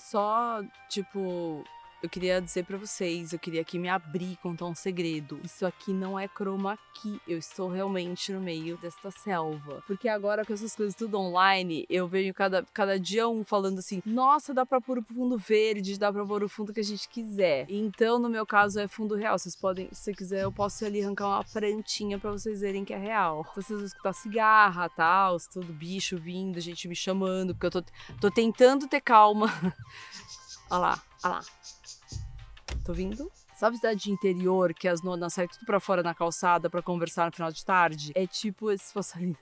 só, tipo, eu queria dizer para vocês, eu queria aqui me abrir, contar um segredo. Isso aqui não é chroma key, eu estou realmente no meio desta selva. Porque agora com essas coisas tudo online, eu vejo cada, cada dia um falando assim: nossa, dá pra pôr o fundo verde, dá pra pôr o fundo que a gente quiser. Então, no meu caso, é fundo real. Vocês podem, se quiser, eu posso ali arrancar uma plantinha para vocês verem que é real. Se então, vocês vão escutar cigarra, tal, tudo bicho vindo, gente me chamando, porque eu tô, tô tentando ter calma. olha lá, olha lá tô vindo. Sabe cidade de interior que as nonas saem tudo pra fora na calçada para conversar no final de tarde? É tipo esse passarinhos.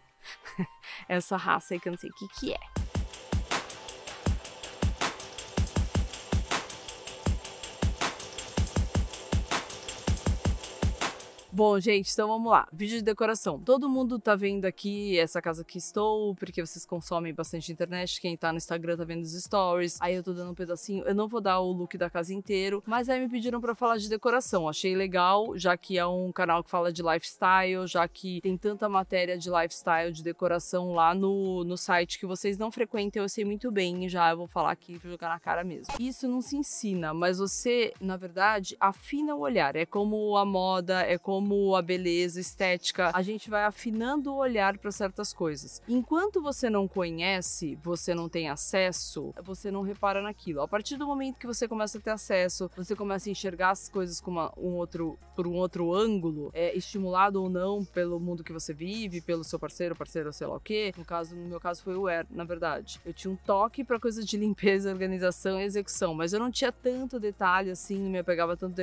Essa raça aí que eu não sei o que que é. Bom, gente, então vamos lá. Vídeo de decoração. Todo mundo tá vendo aqui essa casa que estou, porque vocês consomem bastante internet. Quem tá no Instagram tá vendo os stories. Aí eu tô dando um pedacinho. Eu não vou dar o look da casa inteiro, mas aí me pediram para falar de decoração. Achei legal, já que é um canal que fala de lifestyle, já que tem tanta matéria de lifestyle, de decoração lá no, no site que vocês não frequentam. Eu sei muito bem, já eu vou falar aqui, pra jogar na cara mesmo. Isso não se ensina, mas você, na verdade, afina o olhar. É como a moda, é como como a beleza estética. A gente vai afinando o olhar para certas coisas. Enquanto você não conhece, você não tem acesso, você não repara naquilo. A partir do momento que você começa a ter acesso, você começa a enxergar as coisas com uma, um outro, por um outro ângulo, é, estimulado ou não pelo mundo que você vive, pelo seu parceiro, parceiro, sei lá o quê. No caso, no meu caso foi o Air, na verdade. Eu tinha um toque para coisas de limpeza, organização e execução, mas eu não tinha tanto detalhe assim, não me apegava tanto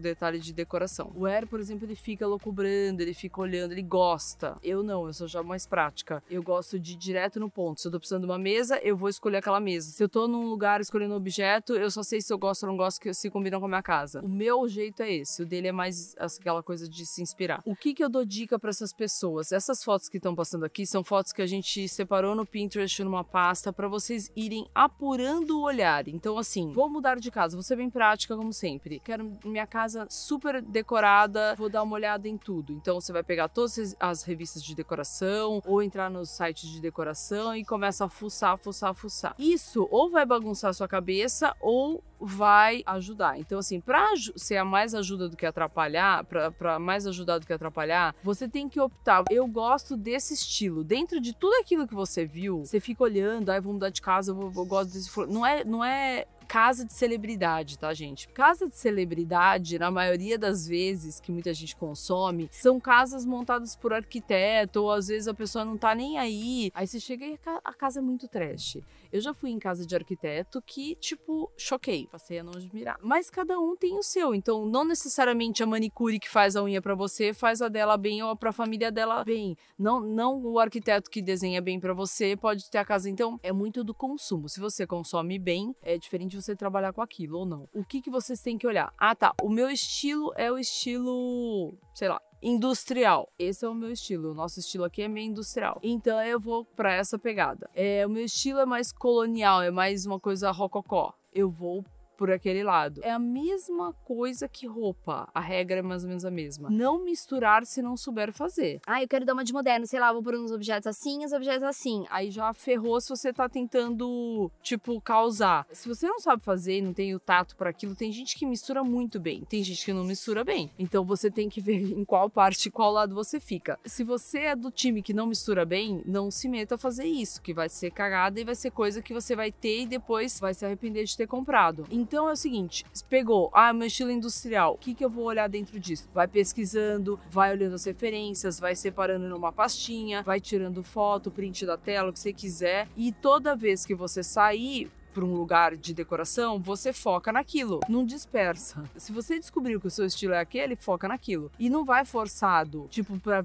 detalhe de decoração. O Air, por exemplo, tempo ele fica loucubrando, ele fica olhando, ele gosta. Eu não, eu sou já mais prática. Eu gosto de ir direto no ponto. Se eu tô precisando de uma mesa, eu vou escolher aquela mesa. Se eu tô num lugar escolhendo um objeto, eu só sei se eu gosto ou não gosto, se combinam com a minha casa. O meu jeito é esse. O dele é mais aquela coisa de se inspirar. O que que eu dou dica para essas pessoas? Essas fotos que estão passando aqui são fotos que a gente separou no Pinterest numa pasta para vocês irem apurando o olhar. Então, assim, vou mudar de casa, vou ser bem prática como sempre. Quero minha casa super decorada, vou dar uma olhada em tudo. Então você vai pegar todas as revistas de decoração ou entrar nos sites de decoração e começa a fuçar, fuçar, fuçar. Isso ou vai bagunçar sua cabeça ou vai ajudar. Então, assim, para ser a mais ajuda do que atrapalhar, para mais ajudar do que atrapalhar, você tem que optar. Eu gosto desse estilo. Dentro de tudo aquilo que você viu, você fica olhando, aí ah, vou mudar de casa, eu, vou, eu gosto desse. Não é, não é casa de celebridade, tá, gente? Casa de celebridade, na maioria das vezes que muita gente consome, são casas montadas por arquiteto, ou às vezes a pessoa não tá nem aí. Aí você chega e a casa é muito trash. Eu já fui em casa de arquiteto que, tipo, choquei, passei a não admirar. Mas cada um tem o seu, então não necessariamente a manicure que faz a unha para você faz a dela bem ou a pra família dela bem. Não, não o arquiteto que desenha bem para você pode ter a casa. Então é muito do consumo. Se você consome bem, é diferente você trabalhar com aquilo ou não. O que que vocês têm que olhar? Ah, tá. O meu estilo é o estilo, sei lá, industrial. Esse é o meu estilo. O nosso estilo aqui é meio industrial. Então eu vou para essa pegada. É, o meu estilo é mais colonial, é mais uma coisa rococó. Eu vou por aquele lado. É a mesma coisa que roupa. A regra é mais ou menos a mesma. Não misturar se não souber fazer. Ah, eu quero dar uma de moderno, sei lá, vou pôr uns objetos assim, uns objetos assim. Aí já ferrou se você tá tentando, tipo, causar. Se você não sabe fazer, não tem o tato para aquilo, tem gente que mistura muito bem, tem gente que não mistura bem. Então você tem que ver em qual parte, qual lado você fica. Se você é do time que não mistura bem, não se meta a fazer isso, que vai ser cagada e vai ser coisa que você vai ter e depois vai se arrepender de ter comprado. Em então é o seguinte: pegou, ah, meu estilo industrial, o que, que eu vou olhar dentro disso? Vai pesquisando, vai olhando as referências, vai separando numa pastinha, vai tirando foto, print da tela, o que você quiser. E toda vez que você sair, para um lugar de decoração, você foca naquilo, não dispersa. Se você descobriu que o seu estilo é aquele, foca naquilo. E não vai forçado, tipo, pra,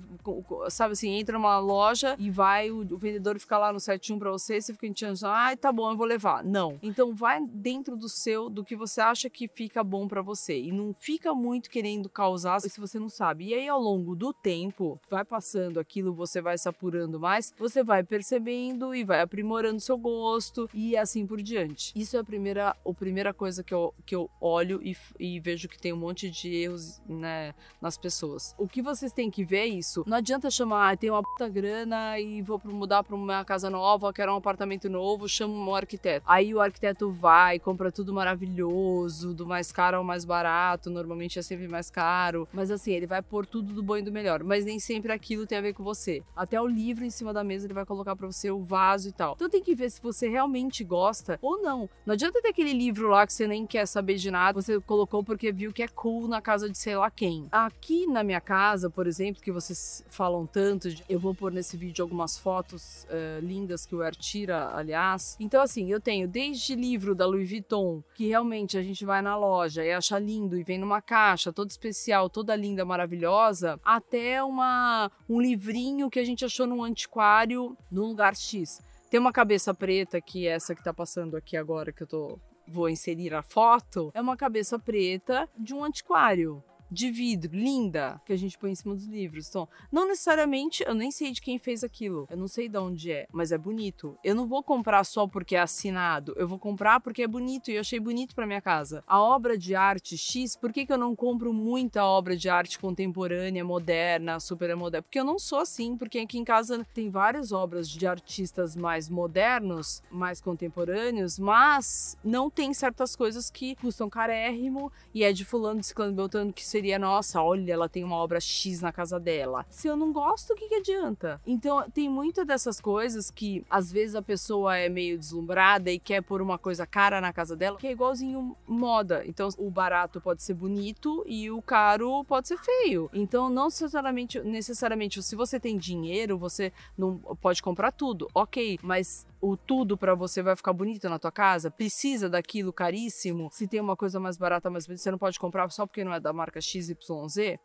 sabe assim, entra numa loja e vai o, o vendedor ficar lá no 71 para você, você fica enchendo, ai, ah, tá bom, eu vou levar. Não. Então vai dentro do seu, do que você acha que fica bom para você e não fica muito querendo causar se você não sabe. E aí ao longo do tempo, vai passando aquilo, você vai se apurando mais, você vai percebendo e vai aprimorando seu gosto e assim por diante. Isso é a primeira, a primeira coisa que eu, que eu olho e, e vejo que tem um monte de erros né, nas pessoas. O que vocês têm que ver é isso. Não adianta chamar, ah, tenho uma puta grana e vou mudar para uma casa nova, quero um apartamento novo, chamo um arquiteto. Aí o arquiteto vai, compra tudo maravilhoso, do mais caro ao mais barato, normalmente é sempre mais caro. Mas assim, ele vai pôr tudo do bom e do melhor. Mas nem sempre aquilo tem a ver com você. Até o livro em cima da mesa ele vai colocar para você o vaso e tal. Então tem que ver se você realmente gosta ou não. Não adianta ter aquele livro lá que você nem quer saber de nada, você colocou porque viu que é cool na casa de sei lá quem. Aqui na minha casa, por exemplo, que vocês falam tanto, de... eu vou pôr nesse vídeo algumas fotos uh, lindas que o Air tira, aliás. Então, assim, eu tenho desde livro da Louis Vuitton, que realmente a gente vai na loja e acha lindo e vem numa caixa toda especial, toda linda, maravilhosa, até uma, um livrinho que a gente achou num antiquário num lugar X. Tem uma cabeça preta, que é essa que tá passando aqui agora, que eu tô. Vou inserir a foto. É uma cabeça preta de um antiquário de vidro, linda, que a gente põe em cima dos livros. Então, não necessariamente, eu nem sei de quem fez aquilo, eu não sei de onde é, mas é bonito. Eu não vou comprar só porque é assinado, eu vou comprar porque é bonito e eu achei bonito para minha casa. A obra de arte X, por que, que eu não compro muita obra de arte contemporânea, moderna, super moderna? Porque eu não sou assim, porque aqui em casa tem várias obras de artistas mais modernos, mais contemporâneos, mas não tem certas coisas que custam carérrimo e é de fulano, de ciclano, beltrano, que seja seria, nossa, olha, ela tem uma obra X na casa dela. Se eu não gosto, o que, que adianta? Então, tem muitas dessas coisas que às vezes a pessoa é meio deslumbrada e quer pôr uma coisa cara na casa dela, que é igualzinho moda. Então, o barato pode ser bonito e o caro pode ser feio. Então, não necessariamente, necessariamente se você tem dinheiro, você não pode comprar tudo, ok, mas o tudo para você vai ficar bonito na tua casa? Precisa daquilo caríssimo? Se tem uma coisa mais barata, mais você não pode comprar só porque não é da marca XYZ?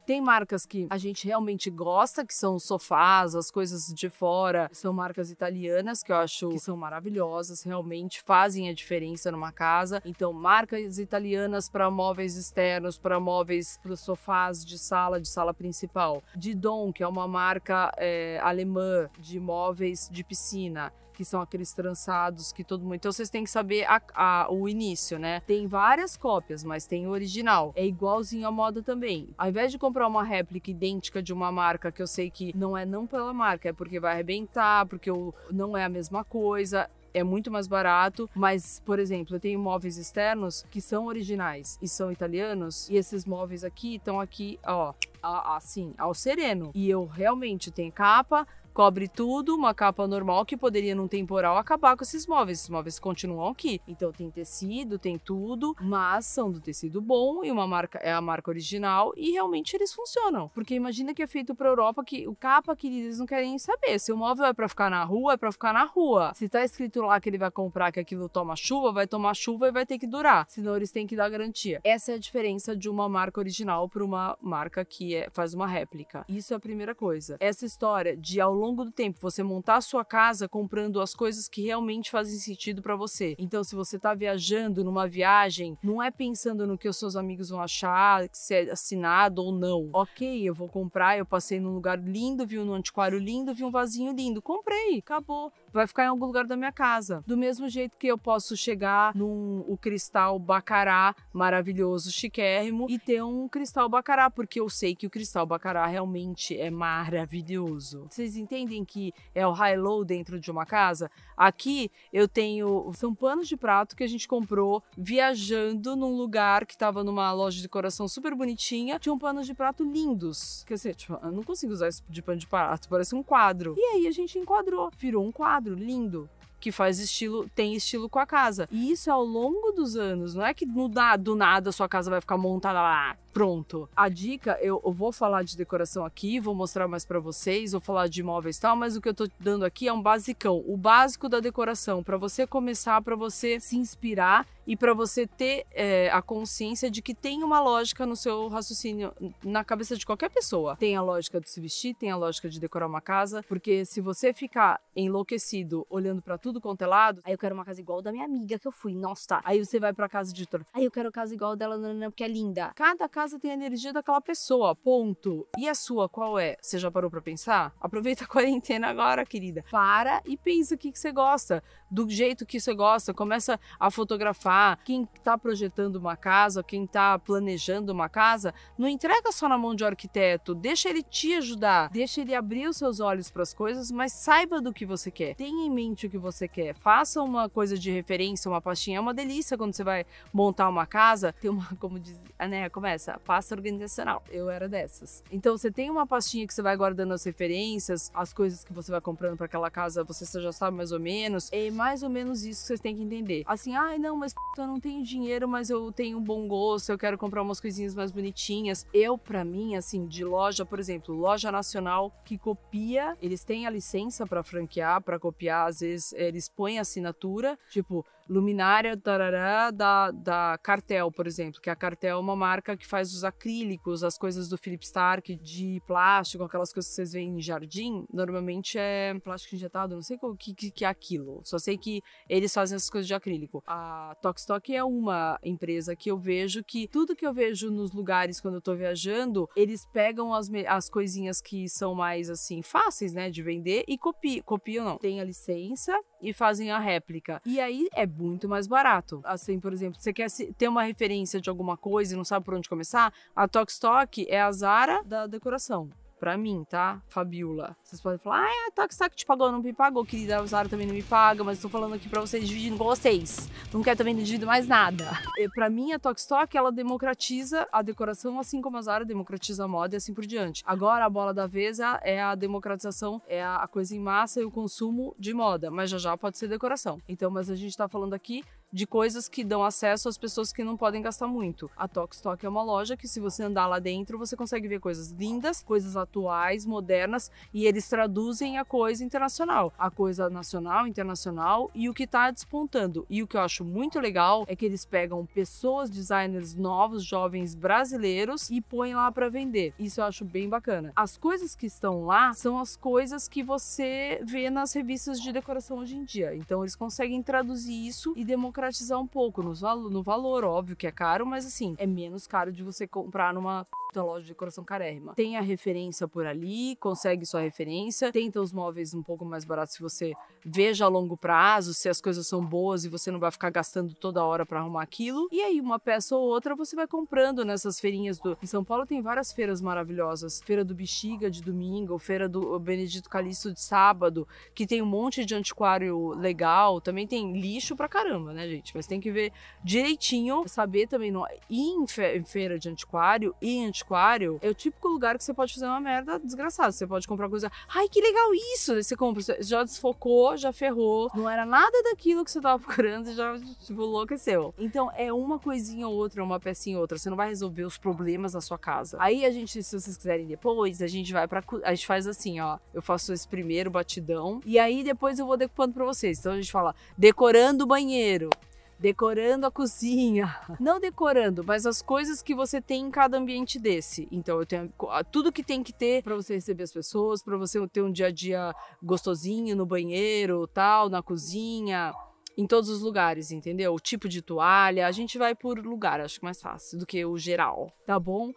Tem marcas que a gente realmente gosta, que são sofás, as coisas de fora, são marcas italianas que eu acho que são maravilhosas, realmente fazem a diferença numa casa. Então, marcas italianas para móveis externos, para móveis, para sofás de sala, de sala principal. Didon, que é uma marca é, alemã de móveis de piscina que são aqueles trançados que todo mundo. Então vocês têm que saber a, a, o início, né? Tem várias cópias, mas tem o original. É igualzinho à moda também. Ao invés de comprar uma réplica idêntica de uma marca que eu sei que não é não pela marca, é porque vai arrebentar, porque eu, não é a mesma coisa é muito mais barato, mas, por exemplo, eu tenho móveis externos que são originais e são italianos, e esses móveis aqui estão aqui, ó, assim, ao sereno. E eu realmente tenho capa, cobre tudo, uma capa normal que poderia num temporal acabar com esses móveis. Esses móveis continuam aqui. Então tem tecido, tem tudo, mas são do tecido bom e uma marca é a marca original e realmente eles funcionam. Porque imagina que é feito para Europa que o capa que eles não querem saber se o móvel é para ficar na rua, é para ficar na rua. Se tá escrito lá que ele vai comprar que aquilo toma chuva, vai tomar chuva e vai ter que durar. Senão eles têm que dar garantia. Essa é a diferença de uma marca original para uma marca que é, faz uma réplica. Isso é a primeira coisa. Essa história de ao longo do tempo, você montar a sua casa comprando as coisas que realmente fazem sentido para você. Então, se você está viajando numa viagem, não é pensando no que os seus amigos vão achar, se é assinado ou não. Ok, eu vou comprar, eu passei num lugar lindo, vi um antiquário lindo, vi um vasinho lindo, comprei, acabou vai ficar em algum lugar da minha casa. Do mesmo jeito que eu posso chegar num o cristal bacará maravilhoso, chiquérrimo, e ter um cristal bacará, porque eu sei que o cristal bacará realmente é maravilhoso. Vocês entendem que é o high-low dentro de uma casa? Aqui eu tenho. São panos de prato que a gente comprou viajando num lugar que tava numa loja de decoração super bonitinha. Tinham panos de prato lindos. Quer dizer, tipo, eu não consigo usar isso tipo de pano de prato, parece um quadro. E aí a gente enquadrou, virou um quadro quadro lindo que faz estilo, tem estilo com a casa. E isso é ao longo dos anos, não é que do nada, do nada a sua casa vai ficar montada lá pronto. A dica, eu, vou falar de decoração aqui, vou mostrar mais para vocês, vou falar de imóveis e tal, mas o que eu tô dando aqui é um basicão, o básico da decoração, para você começar, para você se inspirar e para você ter é, a consciência de que tem uma lógica no seu raciocínio, na cabeça de qualquer pessoa. Tem a lógica de se vestir, tem a lógica de decorar uma casa, porque se você ficar enlouquecido olhando para tudo quanto é lado, aí eu quero uma casa igual da minha amiga que eu fui, nossa, Aí você vai para casa de editor, aí eu quero casa igual dela, não, não, porque é linda. Cada casa casa tem a energia daquela pessoa, ponto. E a sua qual é? Você já parou para pensar? Aproveita a quarentena agora, querida. Para e pensa o que, que você gosta, do jeito que você gosta. Começa a fotografar. Quem está projetando uma casa, quem está planejando uma casa, não entrega só na mão de arquiteto. Deixa ele te ajudar, deixa ele abrir os seus olhos para as coisas, mas saiba do que você quer. Tenha em mente o que você quer. Faça uma coisa de referência, uma pastinha. É uma delícia quando você vai montar uma casa. Tem uma, como diz, né? Começa pasta, organizacional. Eu era dessas. Então você tem uma pastinha que você vai guardando as referências, as coisas que você vai comprando para aquela casa, você já sabe mais ou menos. É mais ou menos isso que você tem que entender. Assim, ai ah, não, mas eu não tenho dinheiro, mas eu tenho um bom gosto, eu quero comprar umas coisinhas mais bonitinhas. Eu, para mim, assim, de loja, por exemplo, loja nacional que copia, eles têm a licença para franquear, para copiar, às vezes eles põem assinatura, tipo, luminária tarará, da, da Cartel, por exemplo, que a Cartel é uma marca que faz faz os acrílicos, as coisas do Philip Stark de plástico, aquelas coisas que vocês veem em jardim, normalmente é plástico injetado, não sei o que, que, que é aquilo. Só sei que eles fazem essas coisas de acrílico. A Tokstok é uma empresa que eu vejo que tudo que eu vejo nos lugares quando eu tô viajando, eles pegam as, as coisinhas que são mais assim fáceis, né, de vender e copiam, copiam não. Tem a licença e fazem a réplica. E aí é muito mais barato. Assim, por exemplo, você quer ter uma referência de alguma coisa e não sabe por onde começar, pensar, a Tokstok é a Zara da decoração. Pra mim, tá? Fabiola. Vocês podem falar, ah, é a Tokstok te pagou, não me pagou, querida. A Zara também não me paga, mas estou falando aqui pra vocês, dividindo com vocês. Não quero também dividir mais nada. E pra mim, a Tokstok, ela democratiza a decoração, assim como a Zara democratiza a moda e assim por diante. Agora, a bola da vez é a é democratização, é a coisa em massa e o consumo de moda, mas já já pode ser decoração. Então, mas a gente tá falando aqui de coisas que dão acesso às pessoas que não podem gastar muito. A Tox é uma loja que, se você andar lá dentro, você consegue ver coisas lindas, coisas atuais, modernas, e eles traduzem a coisa internacional, a coisa nacional, internacional e o que está despontando. E o que eu acho muito legal é que eles pegam pessoas, designers novos, jovens brasileiros e põem lá para vender. Isso eu acho bem bacana. As coisas que estão lá são as coisas que você vê nas revistas de decoração hoje em dia. Então eles conseguem traduzir isso e democratizar democratizar um pouco nos no valor, óbvio que é caro, mas assim, é menos caro de você comprar numa loja de decoração carérrima. Tem a referência por ali, consegue sua referência, tenta os móveis um pouco mais baratos se você veja a longo prazo, se as coisas são boas e você não vai ficar gastando toda hora para arrumar aquilo. E aí, uma peça ou outra você vai comprando nessas feirinhas do. Em São Paulo tem várias feiras maravilhosas: Feira do Bexiga de domingo, Feira do Benedito Calixto de sábado, que tem um monte de antiquário legal, também tem lixo pra caramba, né, gente? gente? Mas tem que ver direitinho, saber também. Não... em, fe... em feira de antiquário e antiquário, é o típico lugar que você pode fazer uma merda desgraçada. Você pode comprar coisa, ai que legal isso! Aí você compra, você já desfocou, já ferrou, não era nada daquilo que você tava procurando e já, tipo, enlouqueceu. Então é uma coisinha ou outra, uma pecinha ou outra. Você não vai resolver os problemas da sua casa. Aí a gente, se vocês quiserem depois, a gente vai pra. A gente faz assim, ó. Eu faço esse primeiro batidão e aí depois eu vou decupando pra vocês. Então a gente fala decorando o banheiro decorando a cozinha. Não decorando, mas as coisas que você tem em cada ambiente desse. Então eu tenho tudo que tem que ter para você receber as pessoas, para você ter um dia a dia gostosinho no banheiro, tal, na cozinha em todos os lugares, entendeu? O tipo de toalha, a gente vai por lugar, acho que é mais fácil do que o geral, tá bom?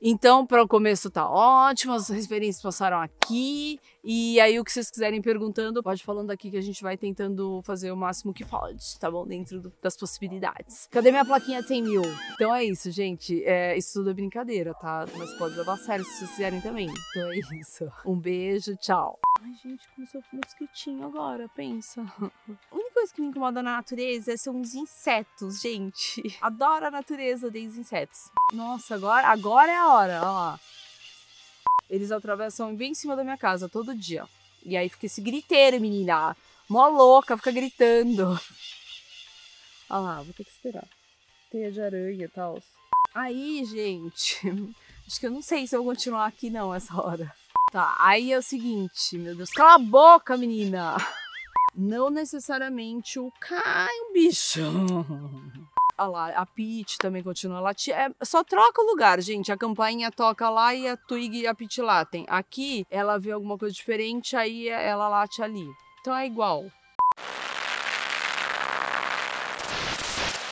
Então, para o começo tá ótimo, as referências passaram aqui. E aí, o que vocês quiserem perguntando, pode falando aqui que a gente vai tentando fazer o máximo que pode, tá bom? Dentro do, das possibilidades. Cadê minha plaquinha de 100 mil? Então é isso, gente. É, isso tudo é brincadeira, tá? Mas pode levar a sério se vocês quiserem também. Então é isso. Um beijo, tchau. Ai, gente, começou com mosquitinho agora, pensa. coisa que me incomoda na natureza são os insetos, gente. Adoro a natureza, odeio os insetos. Nossa, agora, agora é a hora, ó. Eles atravessam bem em cima da minha casa todo dia. E aí fica esse griteiro, menina. Mó louca, fica gritando. Olha lá, vou ter que esperar. Teia de aranha e tal. Aí, gente, acho que eu não sei se eu vou continuar aqui não essa hora. Tá, aí é o seguinte, meu Deus, cala a boca, menina! não necessariamente o cai um bicho. Olha lá, a Pit também continua latindo. É, só troca o lugar, gente. A campainha toca lá e a Twig e a Pit latem. Aqui, ela vê alguma coisa diferente, aí ela late ali. Então é igual.